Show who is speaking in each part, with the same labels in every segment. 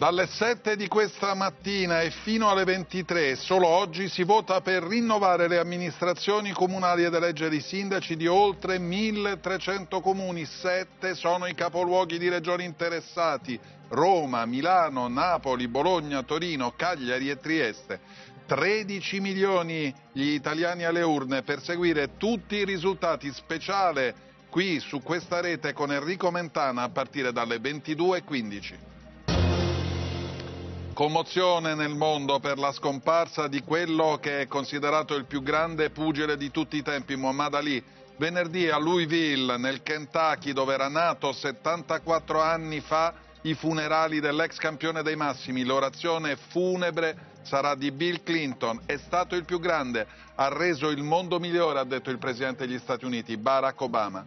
Speaker 1: Dalle 7 di questa mattina e fino alle 23, solo oggi, si vota per rinnovare le amministrazioni comunali ed eleggere i sindaci di oltre 1300 comuni. Sette sono i capoluoghi di regioni interessati. Roma, Milano, Napoli, Bologna, Torino, Cagliari e Trieste. 13 milioni gli italiani alle urne per seguire tutti i risultati speciali qui su questa rete con Enrico Mentana a partire dalle 22.15. Commozione nel mondo per la scomparsa di quello che è considerato il più grande pugile di tutti i tempi, Muhammad Ali. Venerdì a Louisville, nel Kentucky, dove era nato 74 anni fa, i funerali dell'ex campione dei massimi. L'orazione funebre sarà di Bill Clinton. È stato il più grande, ha reso il mondo migliore, ha detto il presidente degli Stati Uniti, Barack Obama.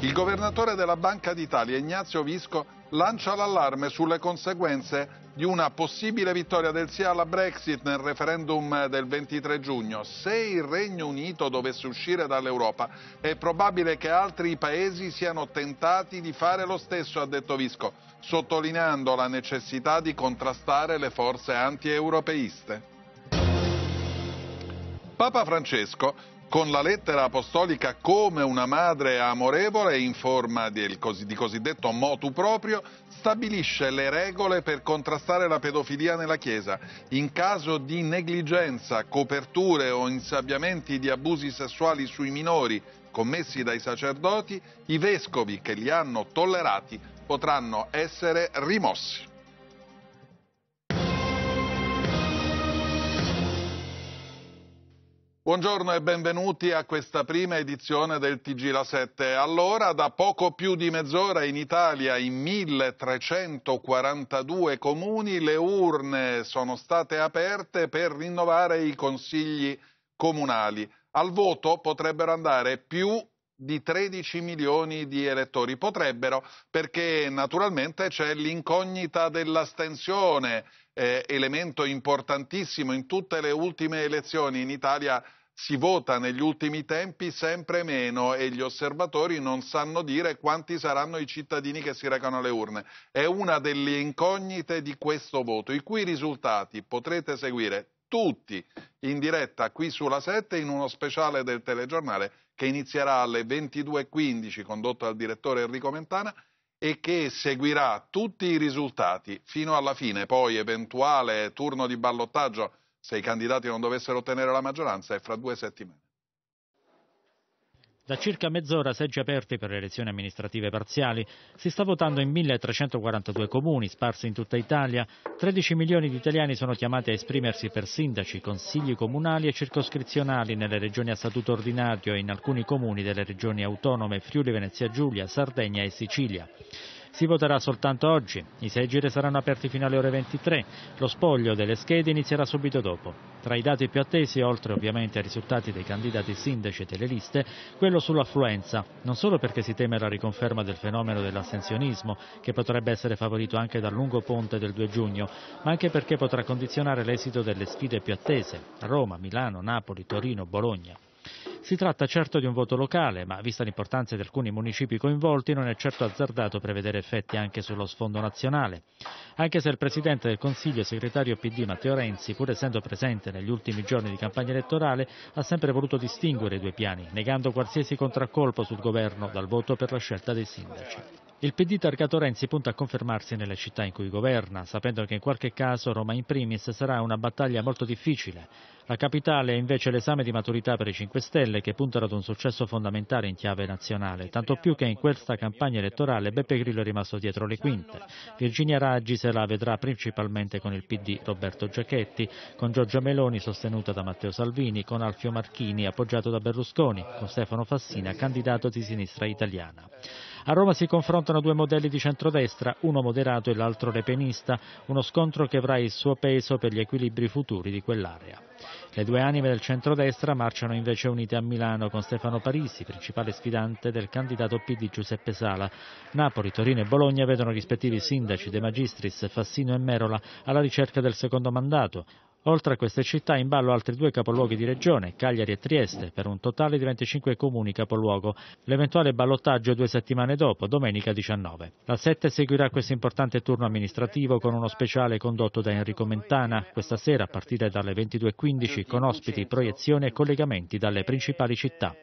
Speaker 1: Il governatore della Banca d'Italia, Ignazio Visco, lancia l'allarme sulle conseguenze di una possibile vittoria del sì alla Brexit nel referendum del 23 giugno. Se il Regno Unito dovesse uscire dall'Europa è probabile che altri paesi siano tentati di fare lo stesso, ha detto Visco, sottolineando la necessità di contrastare le forze antieuropeiste. Papa Francesco con la lettera apostolica come una madre amorevole in forma di, di cosiddetto motu proprio stabilisce le regole per contrastare la pedofilia nella Chiesa. In caso di negligenza, coperture o insabbiamenti di abusi sessuali sui minori commessi dai sacerdoti, i vescovi che li hanno tollerati potranno essere rimossi. Buongiorno e benvenuti a questa prima edizione del TG La 7. Allora, da poco più di mezz'ora in Italia, in 1342 comuni, le urne sono state aperte per rinnovare i consigli comunali. Al voto potrebbero andare più di 13 milioni di elettori. Potrebbero, perché naturalmente c'è l'incognita dell'astensione, eh, elemento importantissimo in tutte le ultime elezioni in Italia si vota negli ultimi tempi sempre meno e gli osservatori non sanno dire quanti saranno i cittadini che si recano alle urne. È una delle incognite di questo voto, i cui risultati potrete seguire tutti in diretta qui sulla 7 in uno speciale del telegiornale che inizierà alle 22.15 condotto dal direttore Enrico Mentana e che seguirà tutti i risultati fino alla fine, poi eventuale turno di ballottaggio se i candidati non dovessero ottenere la maggioranza è fra due settimane.
Speaker 2: Da circa mezz'ora seggi aperti per le elezioni amministrative parziali. Si sta votando in 1342 comuni sparsi in tutta Italia. 13 milioni di italiani sono chiamati a esprimersi per sindaci, consigli comunali e circoscrizionali nelle regioni a statuto ordinario e in alcuni comuni delle regioni autonome Friuli, Venezia Giulia, Sardegna e Sicilia. Si voterà soltanto oggi, i seggi giri saranno aperti fino alle ore 23, lo spoglio delle schede inizierà subito dopo. Tra i dati più attesi, oltre ovviamente ai risultati dei candidati sindaci e delle liste, quello sull'affluenza, non solo perché si teme la riconferma del fenomeno dell'assensionismo, che potrebbe essere favorito anche dal lungo ponte del 2 giugno, ma anche perché potrà condizionare l'esito delle sfide più attese, Roma, Milano, Napoli, Torino, Bologna. Si tratta certo di un voto locale, ma vista l'importanza di alcuni municipi coinvolti non è certo azzardato prevedere effetti anche sullo sfondo nazionale. Anche se il Presidente del Consiglio e segretario PD Matteo Renzi, pur essendo presente negli ultimi giorni di campagna elettorale, ha sempre voluto distinguere i due piani, negando qualsiasi contraccolpo sul governo dal voto per la scelta dei sindaci. Il PD targato Renzi punta a confermarsi nelle città in cui governa, sapendo che in qualche caso Roma in primis sarà una battaglia molto difficile. La capitale è invece l'esame di maturità per i 5 Stelle che puntano ad un successo fondamentale in chiave nazionale, tanto più che in questa campagna elettorale Beppe Grillo è rimasto dietro le quinte. Virginia Raggi se la vedrà principalmente con il PD Roberto Giachetti, con Giorgia Meloni sostenuta da Matteo Salvini, con Alfio Marchini appoggiato da Berlusconi, con Stefano Fassina candidato di sinistra italiana. A Roma si confrontano due modelli di centrodestra, uno moderato e l'altro repenista, uno scontro che avrà il suo peso per gli equilibri futuri di quell'area. Le due anime del centrodestra marciano invece unite a Milano con Stefano Parisi, principale sfidante del candidato PD Giuseppe Sala. Napoli, Torino e Bologna vedono rispettivi sindaci De Magistris, Fassino e Merola alla ricerca del secondo mandato. Oltre a queste città in ballo altri due capoluoghi di regione, Cagliari e Trieste, per un totale di 25 comuni capoluogo. L'eventuale ballottaggio due settimane dopo, domenica 19. La 7 seguirà questo importante turno amministrativo con uno speciale condotto da Enrico Mentana, questa sera a partire dalle 22.15 con ospiti, proiezioni e collegamenti dalle principali città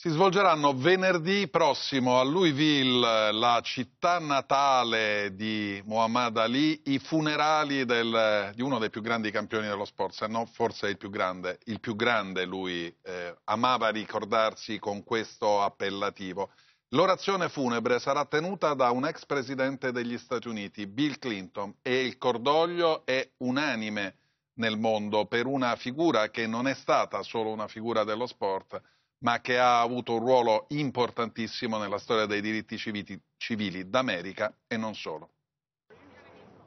Speaker 1: si svolgeranno venerdì prossimo a Louisville, la città natale di Muhammad Ali, i funerali del, di uno dei più grandi campioni dello sport, se no forse il più grande. Il più grande lui eh, amava ricordarsi con questo appellativo. L'orazione funebre sarà tenuta da un ex presidente degli Stati Uniti, Bill Clinton, e il cordoglio è unanime nel mondo per una figura che non è stata solo una figura dello sport, ma che ha avuto un ruolo importantissimo nella storia dei diritti civili d'America e non solo.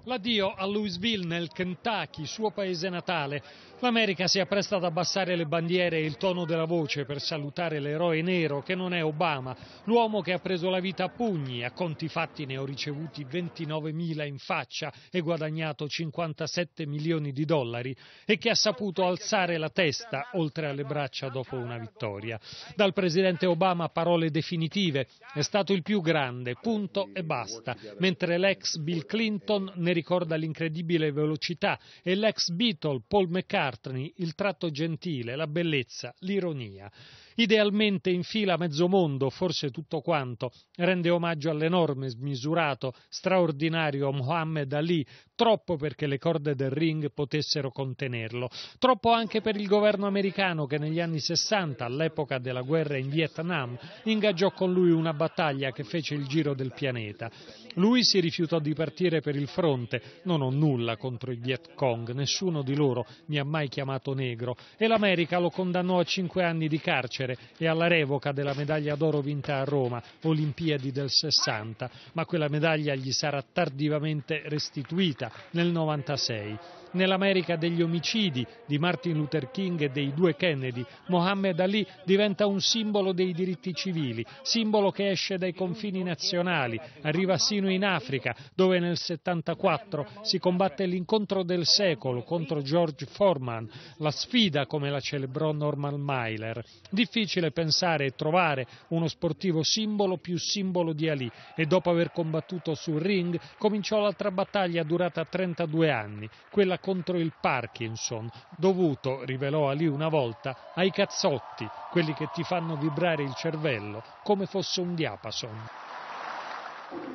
Speaker 3: L'addio a Louisville nel Kentucky, suo paese natale. L'America si appresta ad abbassare le bandiere e il tono della voce per salutare l'eroe nero che non è Obama, l'uomo che ha preso la vita a pugni, a conti fatti ne ho ricevuti 29.000 in faccia e guadagnato 57 milioni di dollari e che ha saputo alzare la testa oltre alle braccia dopo una vittoria. Dal presidente Obama parole definitive, è stato il più grande, punto e basta, mentre l'ex Bill Clinton ne ne ricorda l'incredibile velocità e l'ex Beatle Paul McCartney il tratto gentile, la bellezza, l'ironia. Idealmente in fila mezzo mondo, forse tutto quanto, rende omaggio all'enorme, smisurato, straordinario Mohammed Ali, troppo perché le corde del ring potessero contenerlo, troppo anche per il governo americano che negli anni 60, all'epoca della guerra in Vietnam, ingaggiò con lui una battaglia che fece il giro del pianeta. Lui si rifiutò di partire per il fronte, non ho nulla contro i Viet Cong, nessuno di loro mi ha mai chiamato negro, e l'America lo condannò a cinque anni di carcere vincere e alla revoca della medaglia d'oro vinta a Roma, Olimpiadi del 60, ma quella medaglia gli sarà tardivamente restituita nel 96. Nell'America degli omicidi di Martin Luther King e dei due Kennedy, Mohammed Ali diventa un simbolo dei diritti civili, simbolo che esce dai confini nazionali, arriva sino in Africa, dove nel 74 si combatte l'incontro del secolo contro George Foreman, la sfida come la celebrò Norman Myler. Difficile pensare e trovare uno sportivo simbolo più simbolo di Ali e dopo aver combattuto sul ring cominciò l'altra battaglia durata 32 anni, quella contro il Parkinson, dovuto, rivelò Ali una volta, ai cazzotti, quelli che ti fanno vibrare il cervello, come fosse un diapason.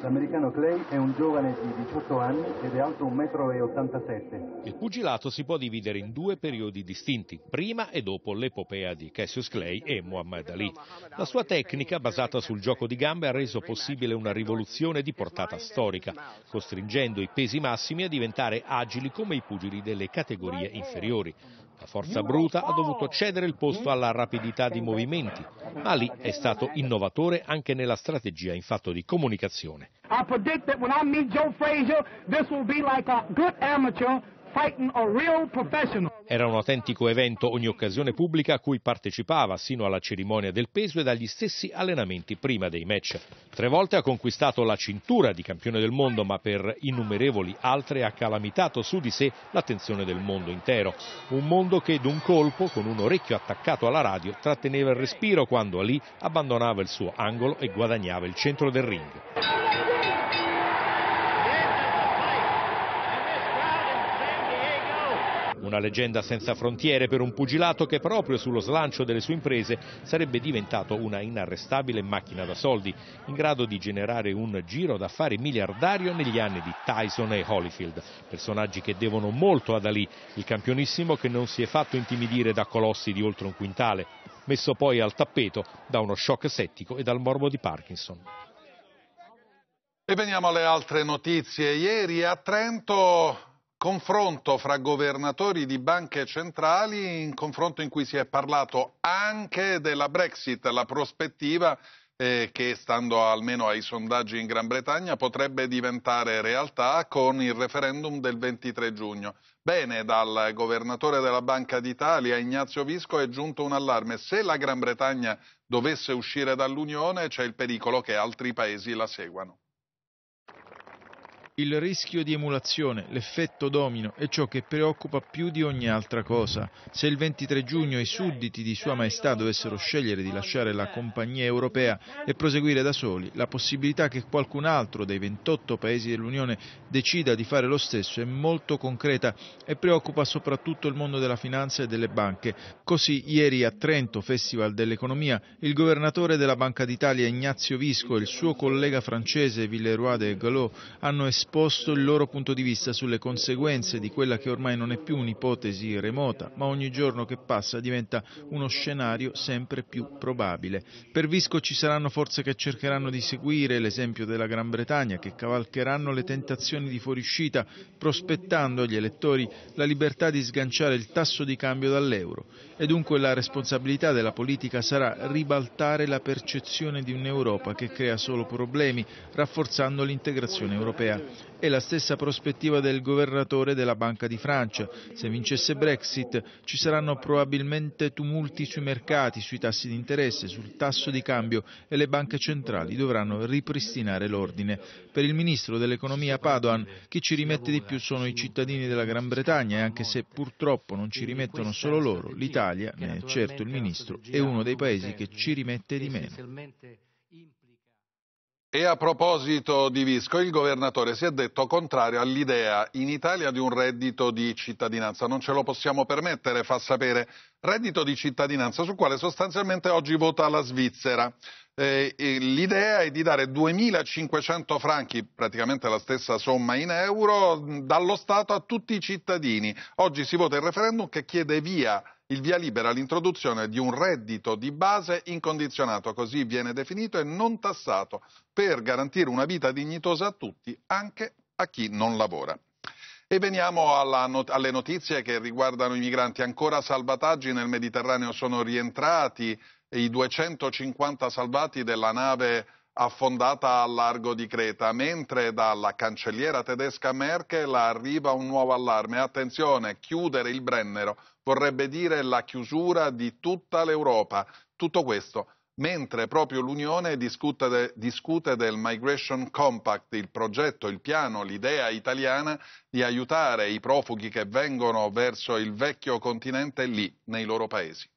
Speaker 4: L'americano Clay è un giovane di 18 anni ed è alto 1,87 m.
Speaker 5: Il pugilato si può dividere in due periodi distinti, prima e dopo l'epopea di Cassius Clay e Muhammad Ali. La sua tecnica, basata sul gioco di gambe, ha reso possibile una rivoluzione di portata storica, costringendo i pesi massimi a diventare agili come i pugili delle categorie inferiori. La forza bruta ha dovuto cedere il posto alla rapidità di movimenti. ma lì è stato innovatore anche nella strategia in fatto di comunicazione.
Speaker 4: Joe Frazier, this will be like a good amateur fighting a real professional.
Speaker 5: Era un autentico evento ogni occasione pubblica a cui partecipava sino alla cerimonia del peso e dagli stessi allenamenti prima dei match. Tre volte ha conquistato la cintura di campione del mondo, ma per innumerevoli altre ha calamitato su di sé l'attenzione del mondo intero. Un mondo che d'un colpo, con un orecchio attaccato alla radio, tratteneva il respiro quando Ali abbandonava il suo angolo e guadagnava il centro del ring. Una leggenda senza frontiere per un pugilato che proprio sullo slancio delle sue imprese sarebbe diventato una inarrestabile macchina da soldi, in grado di generare un giro d'affari miliardario negli anni di Tyson e Holyfield, personaggi che devono molto ad Ali, il campionissimo che non si è fatto intimidire da colossi di oltre un quintale, messo poi al tappeto da uno shock settico e dal morbo di Parkinson.
Speaker 1: E veniamo alle altre notizie. Ieri a Trento confronto fra governatori di banche centrali, un confronto in cui si è parlato anche della Brexit, la prospettiva eh, che, stando almeno ai sondaggi in Gran Bretagna, potrebbe diventare realtà con il referendum del 23 giugno. Bene, dal governatore della Banca d'Italia, Ignazio Visco, è giunto un allarme. Se la Gran Bretagna dovesse uscire dall'Unione c'è il pericolo che altri paesi la seguano.
Speaker 6: Il rischio di emulazione, l'effetto domino è ciò che preoccupa più di ogni altra cosa. Se il 23 giugno i sudditi di Sua Maestà dovessero scegliere di lasciare la compagnia europea e proseguire da soli, la possibilità che qualcun altro dei 28 paesi dell'Unione decida di fare lo stesso è molto concreta e preoccupa soprattutto il mondo della finanza e delle banche. Così ieri a Trento, Festival dell'Economia, il governatore della Banca d'Italia Ignazio Visco e il suo collega francese Villeroy de Gallo hanno espresso esposto il loro punto di vista sulle conseguenze di quella che ormai non è più un'ipotesi remota, ma ogni giorno che passa diventa uno scenario sempre più probabile. Per Visco ci saranno forze che cercheranno di seguire l'esempio della Gran Bretagna, che cavalcheranno le tentazioni di fuoriuscita, prospettando agli elettori la libertà di sganciare il tasso di cambio dall'euro. E dunque la responsabilità della politica sarà ribaltare la percezione di un'Europa che crea solo problemi, rafforzando l'integrazione europea e la stessa prospettiva del governatore della Banca di Francia. Se vincesse Brexit ci saranno probabilmente tumulti sui mercati, sui tassi di interesse, sul tasso di cambio e le banche centrali dovranno ripristinare l'ordine. Per il ministro dell'economia Padoan chi ci rimette di più sono i cittadini della Gran Bretagna e anche se purtroppo non ci rimettono solo loro, l'Italia, ne è certo il ministro, è uno dei paesi che ci rimette di meno.
Speaker 1: E a proposito di Visco, il governatore si è detto contrario all'idea in Italia di un reddito di cittadinanza. Non ce lo possiamo permettere, fa sapere. Reddito di cittadinanza sul quale sostanzialmente oggi vota la Svizzera. Eh, l'idea è di dare 2.500 franchi, praticamente la stessa somma in euro, dallo Stato a tutti i cittadini. Oggi si vota il referendum che chiede via il via libera all'introduzione di un reddito di base incondizionato, così viene definito, e non tassato, per garantire una vita dignitosa a tutti, anche a chi non lavora. E veniamo not alle notizie che riguardano i migranti. Ancora salvataggi nel Mediterraneo sono rientrati i 250 salvati della nave affondata al largo di Creta, mentre dalla cancelliera tedesca Merkel arriva un nuovo allarme. Attenzione, chiudere il Brennero vorrebbe dire la chiusura di tutta l'Europa. Tutto questo mentre proprio l'Unione discute, de, discute, del Migration Compact, il progetto, il piano, l'idea italiana di aiutare i profughi che vengono verso il vecchio continente lì, nei loro paesi.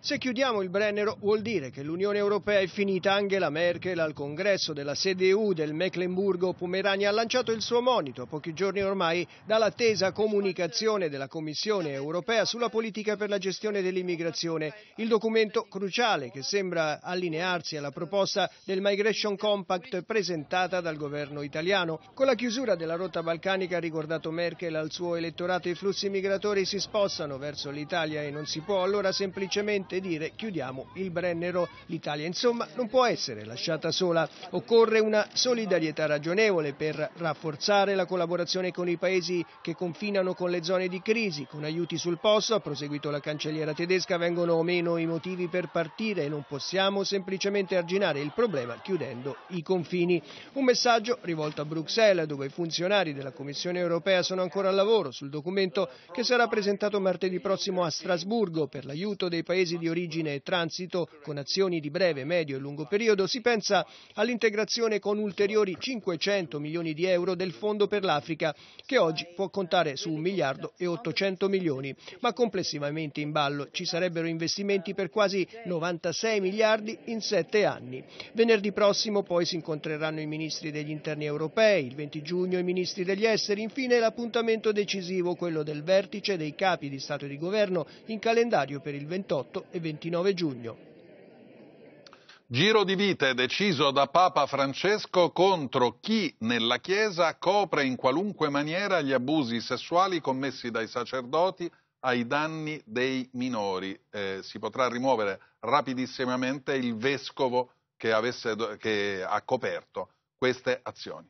Speaker 7: Se chiudiamo il Brennero vuol dire che l'Unione Europea è finita. Angela Merkel al congresso della CDU del Mecklenburgo-Pomerania ha lanciato il suo monito pochi giorni ormai dall'attesa comunicazione della Commissione Europea sulla politica per la gestione dell'immigrazione. Il documento cruciale che sembra allinearsi alla proposta del Migration Compact presentata dal governo italiano. Con la chiusura della rotta balcanica ha ricordato Merkel al suo elettorato i flussi migratori si spostano verso l'Italia e non si può allora semplicemente Conte dire chiudiamo il Brennero, l'Italia insomma non può essere lasciata sola, occorre una solidarietà ragionevole per rafforzare la collaborazione con i paesi che confinano con le zone di crisi, con aiuti sul posto, ha proseguito la cancelliera tedesca, vengono meno i motivi per partire e non possiamo semplicemente arginare il problema chiudendo i confini. Un messaggio rivolto a Bruxelles dove i funzionari della Commissione europea sono ancora al lavoro sul documento che sarà presentato martedì prossimo a Strasburgo per l'aiuto dei paesi di origine e transito con azioni di breve, medio e lungo periodo, si pensa all'integrazione con ulteriori 500 milioni di euro del Fondo per l'Africa, che oggi può contare su 1 miliardo e 800 milioni, ma complessivamente in ballo ci sarebbero investimenti per quasi 96 miliardi in 7 anni. Venerdì prossimo poi si incontreranno i ministri degli interni europei, il 20 giugno i ministri degli esteri, infine l'appuntamento decisivo, quello del vertice dei capi di Stato e di Governo in calendario per il 28 e 29 giugno.
Speaker 1: Giro di vite deciso da Papa Francesco contro chi nella Chiesa copre in qualunque maniera gli abusi sessuali commessi dai sacerdoti ai danni dei minori. Eh, si potrà rimuovere rapidissimamente il vescovo che, avesse, che ha coperto queste azioni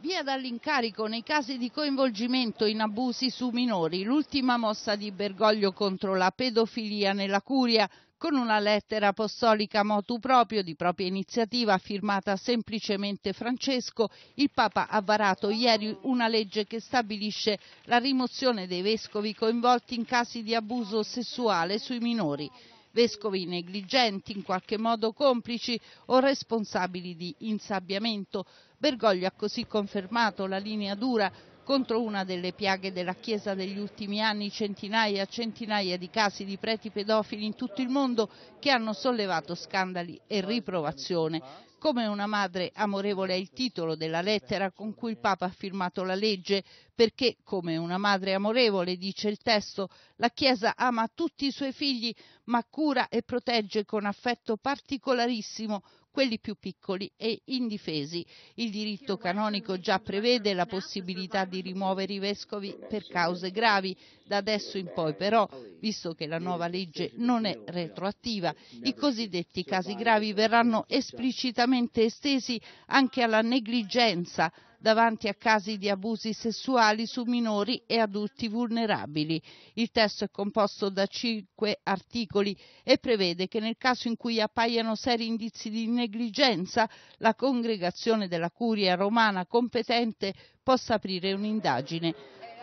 Speaker 8: via dall'incarico nei casi di coinvolgimento in abusi su minori, l'ultima mossa di Bergoglio contro la pedofilia nella curia, con una lettera apostolica motu proprio di propria iniziativa firmata semplicemente Francesco, il Papa ha varato ieri una legge che stabilisce la rimozione dei vescovi coinvolti in casi di abuso sessuale sui minori vescovi negligenti, in qualche modo complici o responsabili di insabbiamento. Bergoglio ha così confermato la linea dura contro una delle piaghe della Chiesa degli ultimi anni, centinaia e centinaia di casi di preti pedofili in tutto il mondo che hanno sollevato scandali e riprovazione. Come una madre amorevole è il titolo della lettera con cui il Papa ha firmato la legge, perché come una madre amorevole, dice il testo, la Chiesa ama tutti i suoi figli, ma cura e protegge con affetto particolarissimo quelli più piccoli e indifesi. Il diritto canonico già prevede la possibilità di rimuovere i vescovi per cause gravi. Da adesso in poi però, visto che la nuova legge non è retroattiva, i cosiddetti casi gravi verranno esplicitamente estesi anche alla negligenza, davanti a casi di abusi sessuali su minori e adulti vulnerabili. Il testo è composto da cinque articoli e prevede che nel caso in cui appaiano seri indizi di negligenza, la congregazione della curia romana competente possa aprire un'indagine.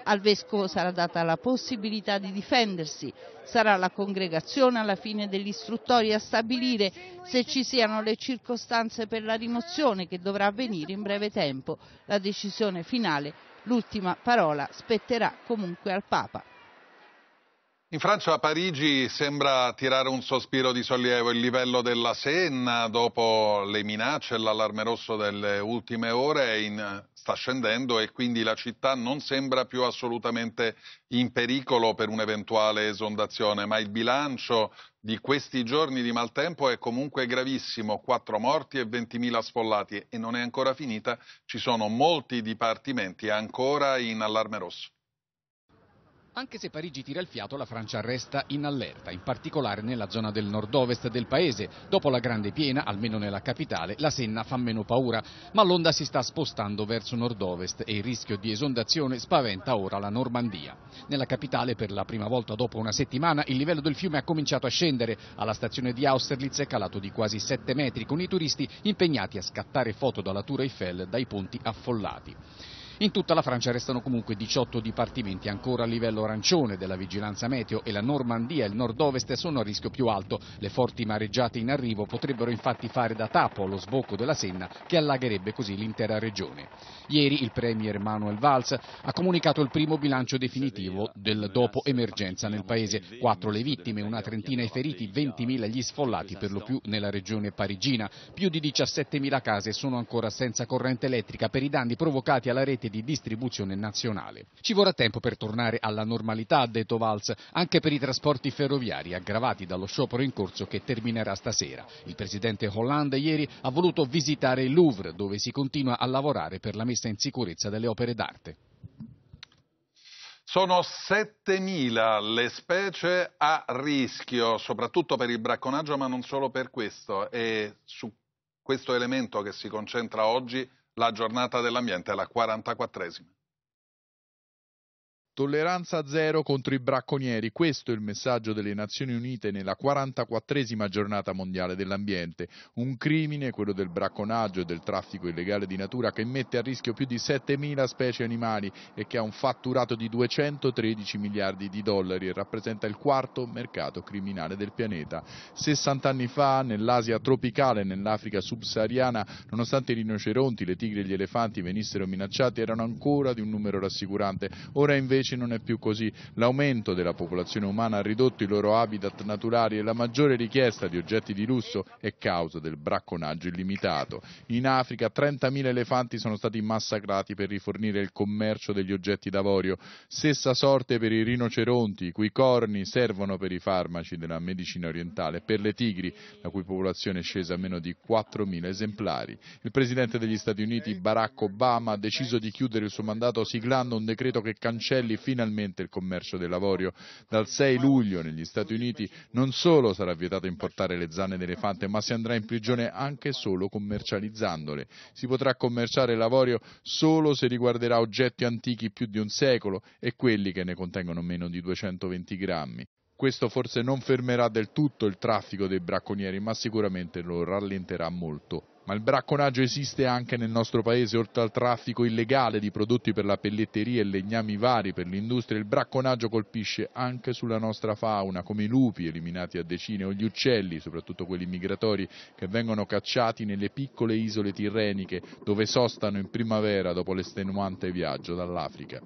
Speaker 8: Al vescovo sarà data la possibilità di difendersi. Sarà la congregazione alla fine dell'istruttoria a stabilire se ci siano le circostanze per la rimozione che dovrà avvenire in breve tempo. La decisione finale, l'ultima parola, spetterà comunque al Papa.
Speaker 1: In Francia Parigi sembra tirare un sospiro di sollievo il livello della Senna dopo le minacce e l'allarme rosso delle ultime ore in, sta scendendo e quindi la città non sembra più assolutamente in pericolo per un'eventuale esondazione, ma il bilancio di questi giorni di maltempo è comunque gravissimo, 4 morti e 20.000 sfollati e non è ancora finita, ci sono molti dipartimenti ancora in allarme rosso.
Speaker 4: Anche se Parigi tira il fiato, la Francia resta in allerta, in particolare nella zona del nord-ovest del paese. Dopo la grande piena, almeno nella capitale, la Senna fa meno paura, ma l'onda si sta spostando verso nord-ovest e il rischio di esondazione spaventa ora la Normandia. Nella capitale, per la prima volta dopo una settimana, il livello del fiume ha cominciato a scendere. Alla stazione di Austerlitz è calato di quasi 7 metri, con i turisti impegnati a scattare foto dalla Tour Eiffel dai ponti affollati. In tutta la Francia restano comunque 18 dipartimenti ancora a livello arancione della vigilanza meteo e la Normandia e il nord-ovest sono a rischio più alto. Le forti mareggiate in arrivo potrebbero infatti fare da tappo allo sbocco della Senna che allagherebbe così l'intera regione. Ieri il premier Manuel Valls ha comunicato il primo bilancio definitivo del dopo emergenza nel paese. Quattro le vittime, una trentina i feriti, 20.000 gli sfollati per lo più nella regione parigina. Più di 17.000 case sono ancora senza corrente elettrica per i danni provocati alla rete anche di distribuzione nazionale. Ci vorrà tempo per tornare alla normalità, ha detto Valls, anche per i trasporti ferroviari aggravati dallo sciopero in corso che terminerà stasera. Il presidente Hollande ieri ha voluto visitare il Louvre, dove si continua a lavorare per la messa in sicurezza delle opere d'arte.
Speaker 1: Sono 7.000 le specie a rischio, soprattutto per il bracconaggio, ma non solo per questo. E su questo elemento che si concentra oggi la giornata dell'ambiente è la 44esima.
Speaker 9: Tolleranza zero contro i bracconieri, questo è il messaggio delle Nazioni Unite nella 44esima giornata mondiale dell'ambiente, un crimine, quello del bracconaggio e del traffico illegale di natura che mette a rischio più di 7.000 specie animali e che ha un fatturato di 213 miliardi di dollari e rappresenta il quarto mercato criminale del pianeta. 60 anni fa nell'Asia tropicale e nell'Africa subsahariana, nonostante i rinoceronti, le tigri e gli elefanti venissero minacciati, erano ancora di un numero rassicurante, ora invece invece non è più così. L'aumento della popolazione umana ha ridotto i loro habitat naturali e la maggiore richiesta di oggetti di lusso è causa del bracconaggio illimitato. In Africa 30.000 elefanti sono stati massacrati per rifornire il commercio degli oggetti d'avorio. Stessa sorte per i rinoceronti, i cui corni servono per i farmaci della medicina orientale, per le tigri, la cui popolazione è scesa a meno di 4.000 esemplari. Il presidente degli Stati Uniti Barack Obama ha deciso di chiudere il suo mandato siglando un decreto che cancelli avvii finalmente il commercio dell'avorio. Dal 6 luglio negli Stati Uniti non solo sarà vietato importare le zanne d'elefante, ma si andrà in prigione anche solo commercializzandole. Si potrà commerciare l'avorio solo se riguarderà oggetti antichi più di un secolo e quelli che ne contengono meno di 220 grammi. Questo forse non fermerà del tutto il traffico dei bracconieri, ma sicuramente lo rallenterà molto ma il bracconaggio esiste anche nel nostro paese, oltre al traffico illegale di prodotti per la pelletteria e legnami vari per l'industria, il bracconaggio colpisce anche sulla nostra fauna, come i lupi eliminati a decine o gli uccelli, soprattutto quelli migratori, che vengono cacciati nelle piccole isole tirreniche dove sostano in primavera dopo l'estenuante viaggio dall'Africa.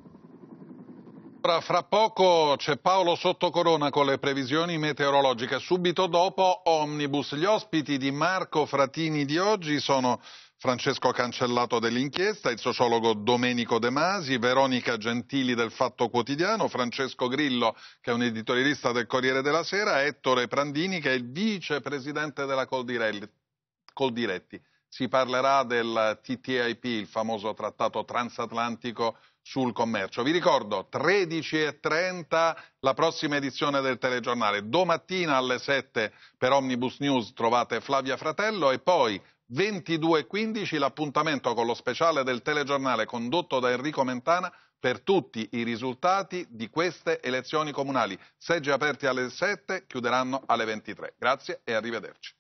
Speaker 1: Fra poco c'è Paolo Sottocorona con le previsioni meteorologiche. Subito dopo Omnibus. Gli ospiti di Marco Fratini di oggi sono Francesco Cancellato dell'inchiesta, il sociologo Domenico De Masi, Veronica Gentili del Fatto Quotidiano, Francesco Grillo che è un editorialista del Corriere della Sera, Ettore Prandini che è il vicepresidente della Coldiretti. Si parlerà del TTIP, il famoso trattato transatlantico sul commercio. Vi ricordo 13.30 la prossima edizione del telegiornale. Domattina alle 7 per Omnibus News trovate Flavia Fratello e poi 22.15 l'appuntamento con lo speciale del telegiornale condotto da Enrico Mentana per tutti i risultati di queste elezioni comunali. Seggi aperti alle 7, chiuderanno alle 23. Grazie e arrivederci.